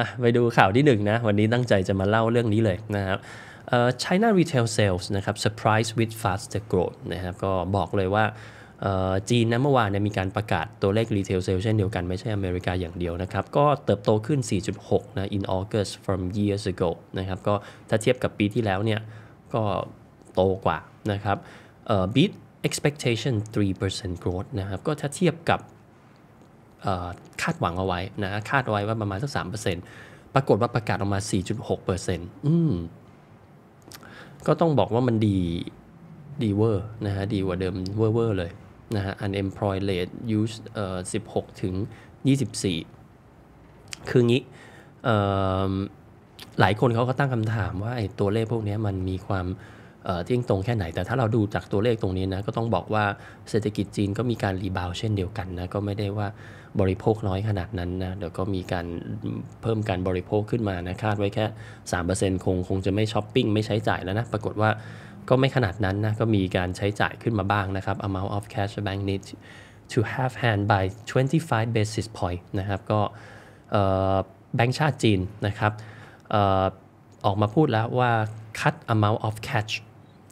ะไปดูข่าวที่หนึ่งนะ วันนี้ตั้งใจจะมาเล่าเรื่องนี้เลยนะครับ China retail sales นะครับ surprise with faster growth นะครับก็บอกเลยว่าจีนนะเมื่อวานเนี่ยมีการประกาศตัวเลข retail sales เช่นเดียวกัน ไม่ใช่อเมริกาอย่างเดียวนะครับ ก็เติบโตขึ้น 4.6 นะ in August from years ago นะครับก็ถ้าเทียบกับปีที่แล้วเนี่ย ก็โตกว่านะครับ beat expectation 3% growth นะครับก็ถ้าเทียบกับคาดหวังเอาไว้นะคาดไว้ว่าประมาณสักสามเปอร์เซ็นต์ปรากฏว่าประกาศออกมาสี่จุดหกเปอร์เซ็นต์ก็ต้องบอกว่ามันดีดีเวอร์นะฮะดีกว่าเดิมเวอร์เวอร์เลยนะฮะ unemployed rate use เอ่อสิบหกถึงยี่สสิบี่คืองี้ หลายคนเขาก็ตั้งคำถามว่าไอ้ตัวเลขพวกนี้มันมีความเที่ยงตรงแค่ไหน แต่ถ้าเราดูจากตัวเลขตรงนี้นะ ก็ต้องบอกว่าเศรษฐกิจจีนก็มีการรีบาวเช่นเดียวกันนะ ก็ไม่ได้ว่าบริโภคน้อยขนาดนั้นนะ เดี๋ยวก็มีการเพิ่มการบริโภคขึ้นมานะ คาดไว้แค่ 3%คงคงจะไม่ช้อปปิ้ง ไม่ใช้จ่ายแล้วนะ ปรากฏว่าก็ไม่ขนาดนั้นนะ ก็มีการใช้จ่ายขึ้นมาบ้างนะครับ amount of cash the bank needs to have hand by 25 basis point นะครับ ก็แบงก์ชาติจีนนะครับออกมาพูดแล้วว่า cut amount of cash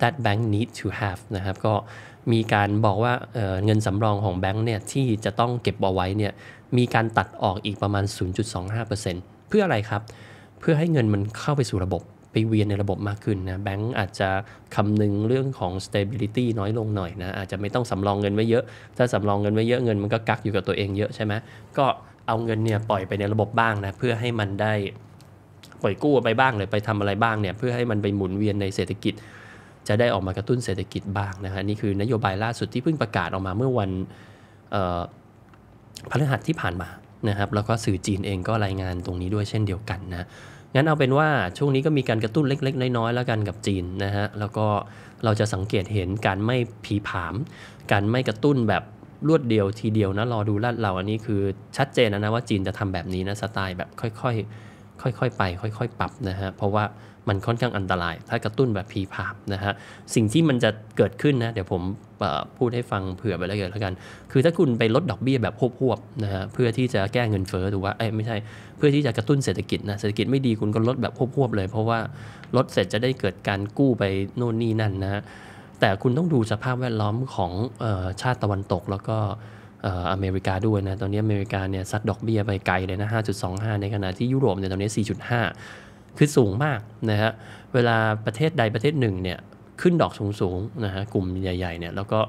that bank need to have นะครับก็มีการบอกว่าเเงินสำรองของแบงค์เนี่ยที่จะต้องเก็บเอาไว้เนี่ยมีการตัดออกอีกประมาณ 0.25%เพื่ออะไรครับ เพื่อให้เงินมันเข้าไปสู่ระบบไปเวียนในระบบมากขึ้นนะแบงก์อาจจะคำนึงเรื่องของ stability น้อยลงหน่อยนะอาจจะไม่ต้องสำรองเงินไว้เยอะ ถ้าสำรองเงินไว้เยอะเงินมันก็กักอยู่กับตัวเองเยอะใช่ไหมก็เอาเงินเนี่ยปล่อยไปในระบบบ้างนะเพื่อให้มันได้ปล่อยกู้ไปบ้างหรือไปทำอะไรบ้างเนี่ยเพื่อให้มันไปหมุนเวียนในเศรษฐกิจจะได้ออกมากระตุ้นเศรษฐกิจบ้างนะฮะนี่คือนโยบายล่าสุดที่เพิ่งประกาศออกมาเมื่อวันพฤหัสที่ผ่านมานะครับแล้วก็สื่อจีนเองก็รายงานตรงนี้ด้วยเช่นเดียวกันนะงั้นเอาเป็นว่าช่วงนี้ก็มีการกระตุ้นเล็กๆ น้อยๆแล้วกันกับจีนนะฮะแล้วก็เราจะสังเกตเห็นการไม่ผีผาม การไม่กระตุ้นแบบรวดเดียวทีเดียวนะรอดูลาดเราอันนี้คือชัดเจนนะว่าจีนจะทำแบบนี้นะสไตล์แบบค่อย ๆค่อย ๆ ไป ค่อย ๆปรับนะฮะ เพราะว่ามันค่อนข้างอันตราย ถ้ากระตุ้นแบบพีพาบนะฮะ สิ่งที่มันจะเกิดขึ้นนะ เดี๋ยวผมพูดให้ฟังเผื่อไปแล้วกิดแล้วกัน คือถ้าคุณไปลดดอกเบี้ยแบบพวบๆนะฮะเพื่อที่จะแก้เงินเฟ้อถูกว่าเอ้ไม่ใช่ เพื่อที่จะกระตุ้นเศรษฐกิจนะเศรษฐกิจไม่ดีคุณก็ลดแบบพวบๆเลย เพราะว่าลดเสร็จจะได้เกิดการกู้ไปโน่นนี่นั่นนะแต่คุณต้องดูสภาพแวดล้อมของออชาติตะวันตกแล้วก็อเมริกาด้วยนะ ตอนนี้อเมริกาเนี่ยซัดดอกเบี้ยไปไกลเลยนะ 5.25 ในขณะที่ยุโรปเนี่ยตอนนี้ 4.5 คือสูงมากนะฮะ เวลาประเทศใดประเทศหนึ่งเนี่ยขึ้นดอกสูงๆนะฮะกลุ่มใหญ่ๆเนี่ยแล้วก็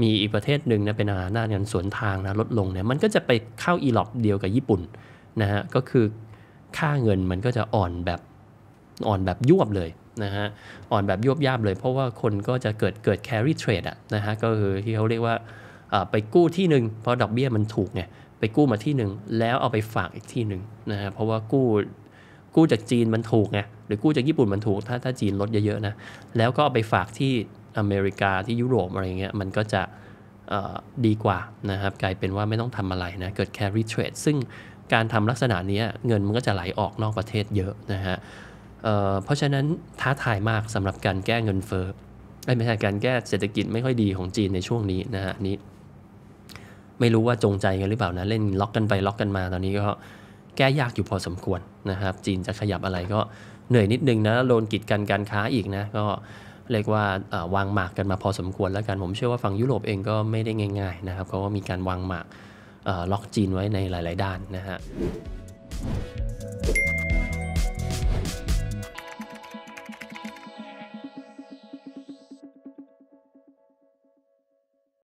มีอีกประเทศหนึ่งนะเป็นอาหน้าเงินสวนทางนะลดลงเนี่ยมันก็จะไปเข้าอีหลอบเดียวกับญี่ปุ่นนะฮะก็คือค่าเงินมันก็จะอ่อนแบบ อ่อนแบบยวบเลยนะฮะอ่อนแบบยวบยาบเลย เพราะว่าคนก็จะเกิดเกิด carry trade อะนะฮะก็คือที่เขาเรียกว่าไปกู้ที่หนึ่งเพราะดอกเบี้ยมันถูกไงไปกู้มาที่หนึ่งแล้วเอาไปฝากอีกที่หนึ่งนะฮะเพราะว่ากู้กู้จากจีนมันถูกไงหรือกู้จากญี่ปุ่นมันถูก ถ้าถ้าจีนลดเยอะๆนะแล้วก็เอาไปฝากที่อเมริกาที่ยุโรปอะไรเงี้ยมันก็จะดีกว่านะครับกลายเป็นว่าไม่ต้องทำอะไรนะเกิด carry trade ซึ่งการทำลักษณะนี้เงินมันก็จะไหลออกนอกประเทศเยอะนะฮะเเพราะฉะนั้นท้าทายมากสำหรับการแก้เงินเฟ้อไม่ใช่การแก้เศรษฐกิจไม่ค่อยดีของจีนในช่วงนี้นะฮะนี้ไม่รู้ว่าจงใจกันหรือเปล่านะ เล่นล็อกกันไปล็อกกันมาตอนนี้ก็แก้ยากอยู่พอสมควรนะครับจีนจะขยับอะไรก็เหนื่อยนิดนึงนะโดนกีดกันการค้าอีกนะก็เรียกว่าวางหมากกันมาพอสมควรแล้วกันผมเชื่อว่าฝั่งยุโรปเองก็ไม่ได้ง่ายๆนะครับเขาก็มีการวางหมากล็อกจีนไว้ในหลายๆด้านนะฮะ